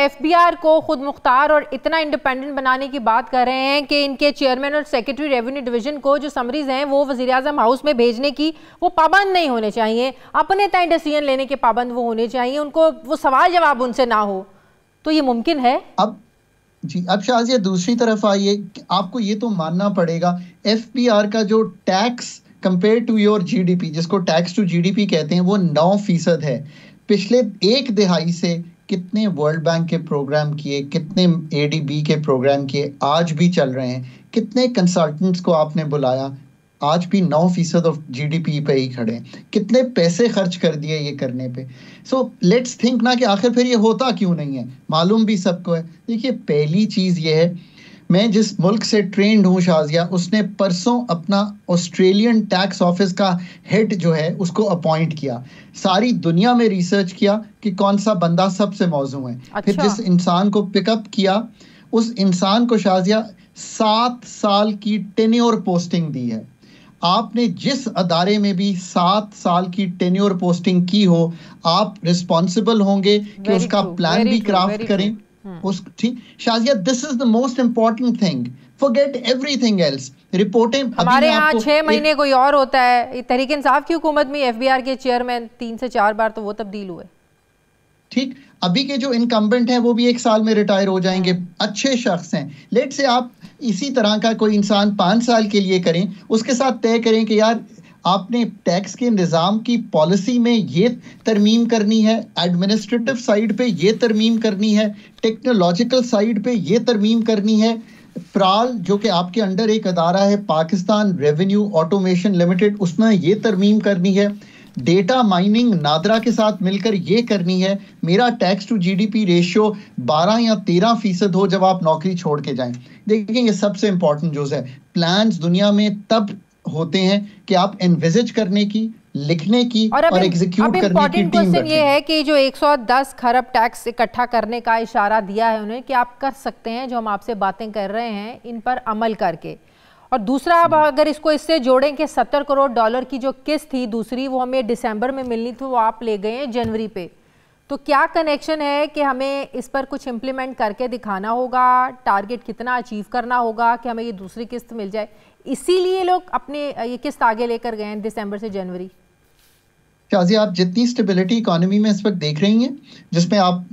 F B are को खुद मुख्तार और इतना इंडिपेंडेंट बनाने की बात कर रहे हैं कि इनके चेयरमैन और सेक्रेटरी रेवेन्यू डिवीजन को जो समरीज हैं वो वजी अजम हाउस में भेजने की वो पाबंद नहीं होने चाहिए अपने तय डिसीजन लेने के पाबंद वो होने चाहिए उनको वो सवाल जवाब उनसे ना हो तो ये मुमकिन है अब जी अब शाजिया दूसरी तरफ आइए आपको ये तो मानना पड़ेगा एफ का जो tax compare to your GDP जिसको टैक्स टू जीडीपी कहते हैं वो नौ फीसद है पिछले एक दिहाई से कितने वर्ल्ड बैंक के प्रोग्राम किए कितने एडीबी के प्रोग्राम किए आज भी चल रहे हैं कितने कंसल्टेंट्स को आपने बुलाया आज भी नौ फीसद ऑफ जी डी पी पे ही खड़े हैं कितने पैसे खर्च कर दिए ये करने पे सो लेट्स थिंक ना कि आखिर फिर ये होता क्यों नहीं है मालूम भी सबको है देखिए पहली चीज़ ये है मैं जिस मुल्क से ट्रेंड हूँ शाजिया उसने परसों अपना ऑस्ट्रेलियन टैक्स ऑफिस का हेड जो है उसको अपॉइंट किया सारी दुनिया में रिसर्च किया कि कौन सा बंदा सबसे मौजूद है अच्छा। फिर जिस इंसान को पिकअप किया उस इंसान को शाजिया सात साल की टेन्योर पोस्टिंग दी है आपने जिस अदारे में भी सात साल की टेन्योर पोस्टिंग की हो आप रिस्पॉन्सिबल होंगे कि उसका प्लान भी क्राफ्ट करें Hmm. उस ठीक Shazia this is the most important thing forget everything else रिपोर्टें हमारे यहाँ छह महीने कोई और होता है तहरीक इंसाफ की हुकूमत में एफबीआर के चेयरमैन तीन से चार बार तो वो तब्दील हुए ठीक अभी के जो इनकम्बेंट हैं वो भी एक साल में रिटायर हो जाएंगे hmm. अच्छे शख्स हैं लेट से आप इसी तरह का कोई इंसान पाँच साल के लिए करें उसके साथ तय करें कि यार आपने टैक्स के निज़ाम की पॉलिसी में ये तरमीम करनी है एडमिनिस्ट्रेटिव साइड पे ये तरमीम करनी है टेक्नोलॉजिकल साइड पे ये तरमीम करनी है प्राल जो कि आपके अंडर एक अदारा है पाकिस्तान रेवेन्यू ऑटोमेशन लिमिटेड उसमें ये तरमीम करनी है डेटा माइनिंग नादरा के साथ मिलकर ये करनी है मेरा टैक्स टू जीडीपी रेशियो 12 या 13 फीसद हो जब आप नौकरी छोड़ के जाएं देखिए ये सबसे इंपॉर्टेंट जोज है प्लान्स दुनिया में तब होते हैं कि आप इन्विजिट करने की लिखने की और, और एग्जीक्यूट करने की टीम अब ये है कि जो 110 खरब टैक्स इकट्ठा करने का इशारा दिया है उन्होंने कि आप कर सकते हैं जो हम आपसे बातें कर रहे हैं इन पर अमल करके और दूसरा अब हम्म। अगर इसको इससे जोड़ें कि 70 करोड़ डॉलर की जो किस्त थी दूसरी वो हमें दिसंबर में मिलनी थी वो आप ले गए हैं जनवरी पे तो क्या कनेक्शन है कि हमें इस पर कुछ इम्प्लीमेंट करके दिखाना होगा टारगेट कितना अचीव करना होगा कि हमें ये दूसरी किस्त मिल जाए इसीलिए लोग अपने ये किस्त आगे लेकर गए हैं दिसंबर से जनवरी शाजी आप जितनी स्टेबिलिटी इकॉनमी में इस वक्त देख रही हैं जिसमें आप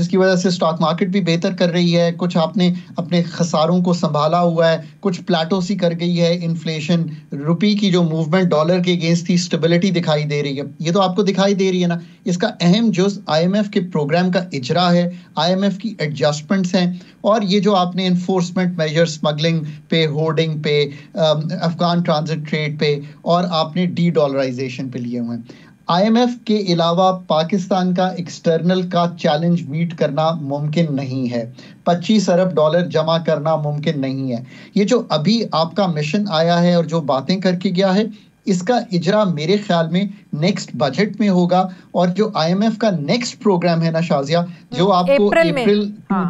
जिसकी वजह से स्टॉक मार्केट भी बेहतर कर रही है कुछ आपने अपने खसारों को संभाला हुआ है कुछ प्लाटो सी कर गई है इन्फ्लेशन रुपी की जो मूवमेंट डॉलर के अगेंस्ट थी स्टेबिलिटी दिखाई दे रही है ये तो आपको दिखाई दे रही है ना इसका अहम जुज एफ के प्रोग्राम का इजरा है एफ की एडजस्टमेंट्स हैं और ये जो आपने इन्फोर्समेंट मेजर स्मगलिंग पे होर्डिंग पे अफगान ट्रांजिट ट्रेड पे और आपने डी डॉलराइजेशन पे लिए हुए हैं आईएमएफ के अलावा पाकिस्तान का एक्सटर्नल का चैलेंज मीट करना मुमकिन नहीं है 25 अरब डॉलर जमा करना मुमकिन नहीं है ये जो अभी आपका मिशन आया है और जो बातें करके गया है इसका इजरा मेरे ख्याल में नेक्स्ट बजट में होगा और जो आईएमएफ का नेक्स्ट प्रोग्राम है ना शाजिया जो हम्म, आपको अप्रैल हाँ।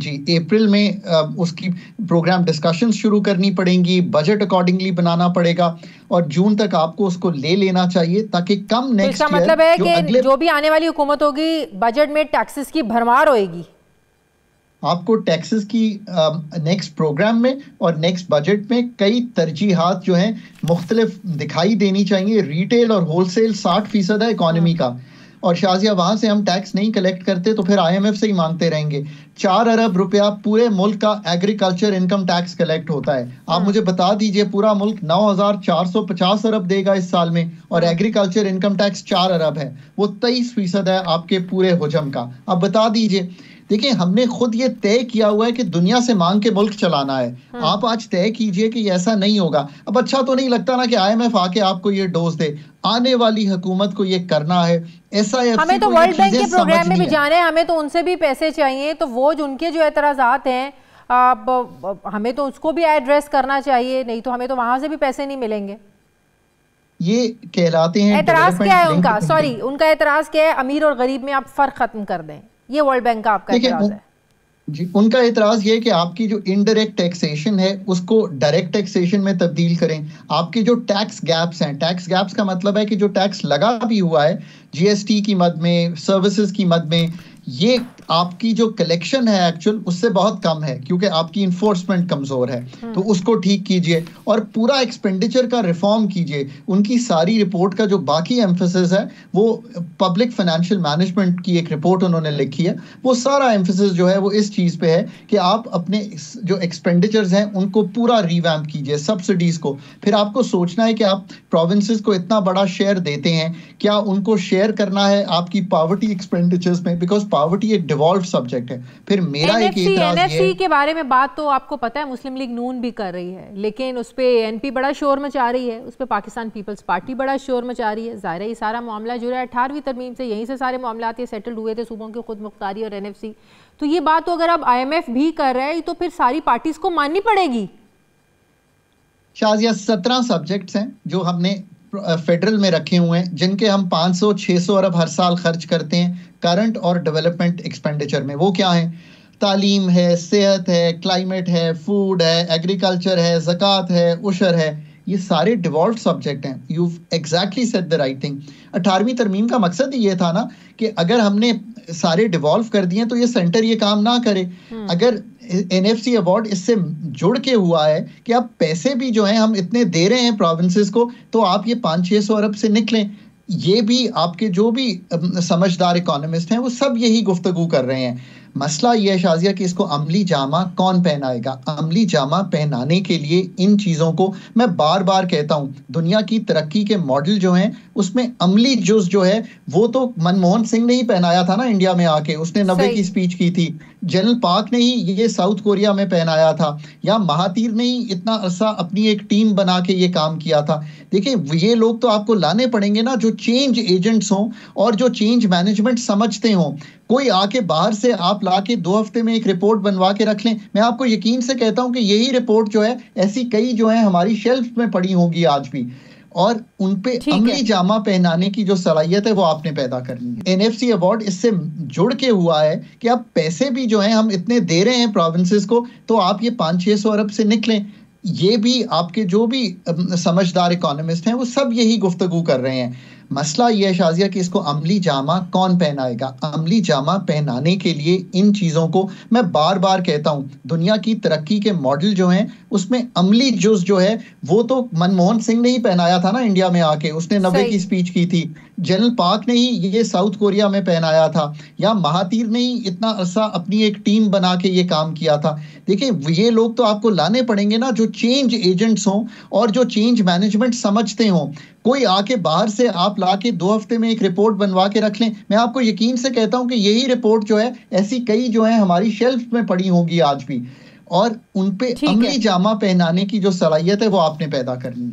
जी अप्रैल में उसकी प्रोग्राम डिस्कशन शुरू करनी पड़ेंगी बजट अकॉर्डिंगली बनाना पड़ेगा और जून तक आपको उसको ले लेना चाहिए ताकि कम नेक्स्ट तो इसका मतलब है कि जो भी आने वाली हुकूमत होगी बजट में टैक्सेस की भरमार होएगी आपको टैक्सेस की नेक्स्ट प्रोग्राम में और नेक्स्ट बजट में कई तरजीहत जो हैं मुख्तलिफ दिखाई देनी चाहिए रिटेल और होलसेल साठ फीसद है इकोनॉमी हाँ। का और शाजिया वहां से हम टैक्स नहीं कलेक्ट करते तो फिर आईएमएफ से ही मांगते रहेंगे चार अरब रुपया पूरे मुल्क का एग्रीकल्चर इनकम टैक्स कलेक्ट होता है आप हाँ। मुझे बता दीजिए पूरा मुल्क 9,450 अरब देगा इस साल में और एग्रीकल्चर इनकम टैक्स चार अरब है वो तेईस फीसद है आपके पूरे हजम का आप बता दीजिए देखिए हमने खुद ये तय किया हुआ है कि दुनिया से मांग के मुल्क चलाना है हाँ। आप आज तय कीजिए कि ऐसा नहीं होगा अब अच्छा तो नहीं लगता ना कि आईएमएफ आके आपको ये डोज दे आने वाली हुकूमत को ये करना है हमें तो वर्ल्ड बैंक के प्रोग्राम में भी जाना है हमें तो उनसे भी पैसे चाहिए तो वो उनके जो एतराज़ात हैं आप हमें तो उसको भी एड्रेस करना चाहिए नहीं तो हमें तो वहां से भी पैसे नहीं मिलेंगे ये कहलाते हैं एतराज क्या है उनका सॉरी उनका एतराज क्या है अमीर और गरीब में आप फर्क खत्म कर दें ये वर्ल्ड बैंक का आपका एतराज है जी उनका एतराज ये कि आपकी जो इनडायरेक्ट टैक्सेशन है उसको डायरेक्ट टैक्सेशन में तब्दील करें आपके जो टैक्स गैप्स हैं टैक्स गैप्स का मतलब है कि जो टैक्स लगा भी हुआ है जीएसटी की मद में सर्विसेज की मद में ये आपकी जो कलेक्शन है एक्चुअल उससे बहुत कम है क्योंकि आपकी इन्फोर्समेंट कमजोर है हम्म। तो उसको ठीक कीजिए और पूरा एक्सपेंडिचर का रिफॉर्म कीजिए उनकी सारी रिपोर्ट का जो बाकी एम्फोसिस है वो पब्लिक फाइनेंशियल मैनेजमेंट की एक रिपोर्ट उन्होंने लिखी है वो सारा एम्फोसिस जो है वो इस चीज़ पे है कि आप अपने जो एक्सपेंडिचर्स हैं उनको पूरा रिवैम्प कीजिए सब्सिडीज़ को फिर आपको सोचना है कि आप प्रोविंसेस को इतना बड़ा शेयर देते हैं क्या उनको शेयर करना है आपकी पावर्टी एक्सपेंडिचर्स में बिकॉज पावर्टी एक डिवॉल्व सब्जेक्ट है फिर मेरा NFC, एक एनएफसी के बारे में बात तो आपको पता है मुस्लिम लीग नून भी कर रही है लेकिन उस पर एनपी बड़ा शोर मचा रही है उस पर पाकिस्तान पीपल्स पार्टी बड़ा शोर मचा रही है ज़ाहिर ही सारा मामला जुड़ा है अठारहवीं तरमीम से यहीं से सारे मामला ये सेटल्ड हुए थे सूबों की खुद मुख्तारी और एन तो ये बात तो अगर आप आई भी कर रहे हैं तो फिर सारी पार्टीज़ को माननी पड़ेगी शाजिया सत्रह सब्जेक्ट्स हैं जो हमने फेडरल में रखे हुए हैं जिनके हम 500-600 अरब हर साल खर्च करते हैं करंट और डेवलपमेंट एक्सपेंडिचर में वो क्या है तालीम है सेहत है क्लाइमेट है फूड है एग्रीकल्चर है ज़क़़त है उशर है ये सारे डिवॉल्व सब्जेक्ट हैं you exactly said the right thing अठारहवीं तरमीम का मकसद ये था ना कि अगर हमने सारे डिवॉल्व कर दिए तो ये सेंटर ये काम ना करे हम्म। अगर एन एफ सी अवार्ड इससे जुड़ के हुआ है कि आप पैसे भी जो हैं हम इतने दे रहे हैं प्रोविंसेस को तो आप ये पाँच छः सौ अरब से निकलें ये भी आपके जो भी समझदार इकोनॉमिस्ट हैं वो सब यही गुफ्तगु कर रहे हैं मसला यह है शाजिया कि इसको अमली जामा कौन पहनाएगा अमली जामा पहनाने के लिए इन चीज़ों को मैं बार बार कहता हूँ दुनिया की तरक्की के मॉडल जो हैं उसमें अमली जूस जो है वो तो मनमोहन सिंह ने ही पहनाया था ना इंडिया में आके उसने नब्बे की स्पीच की थी जनरल पार्क ने ही ये साउथ कोरिया में पहनाया था या महातीर ने ही इतना अरसा अपनी एक टीम बना के ये काम किया था देखिए ये लोग तो आपको लाने पड़ेंगे ना जो चेंज एजेंट्स हों और जो चेंज मैनेजमेंट समझते हों कोई आके बाहर से आप लाके दो हफ्ते में एक रिपोर्ट बनवा के रख लें मैं आपको यकीन से कहता हूं कि यही रिपोर्ट जो है ऐसी कई जो है हमारी शेल्फ में पड़ी होगी आज भी और उनपे अमली जामा पहनाने की जो सलाहियत है वो आपने पैदा करनी है एनएफसी अवार्ड इससे जुड़ के हुआ है कि आप पैसे भी जो है हम इतने दे रहे हैं प्रोविंसेस को तो आप ये पाँच छः सौ अरब से निकलें ये भी आपके जो भी समझदार इकोनॉमिस्ट हैं वो सब यही गुफ्तगु कर रहे हैं मसला यह है शाजिया कि इसको अमली जामा कौन पहनाएगा अमली जामा पहनाने के लिए इन चीज़ों को मैं बार बार कहता हूँ दुनिया की तरक्की के मॉडल जो हैं उसमें अमली जुज जो है वो तो मनमोहन सिंह ने ही पहनाया था ना इंडिया में आके उसने नब्बे की स्पीच की थी जनरल पार्क ने ही ये साउथ कोरिया में पहनाया था या महातीर ने ही इतना अरसा अपनी एक टीम बना के ये काम किया था देखिए ये लोग तो आपको लाने पड़ेंगे ना जो चेंज एजेंट्स हों और जो चेंज मैनेजमेंट समझते हों कोई आके बाहर से आप ला के दो हफ्ते में एक रिपोर्ट बनवा के रख लें मैं आपको यकीन से कहता हूं कि यही रिपोर्ट जो है ऐसी कई जो है हमारी शेल्फ में पड़ी होगी आज भी और उनपे अमली जामा पहनाने की जो सलाहियत है वो आपने पैदा करनी है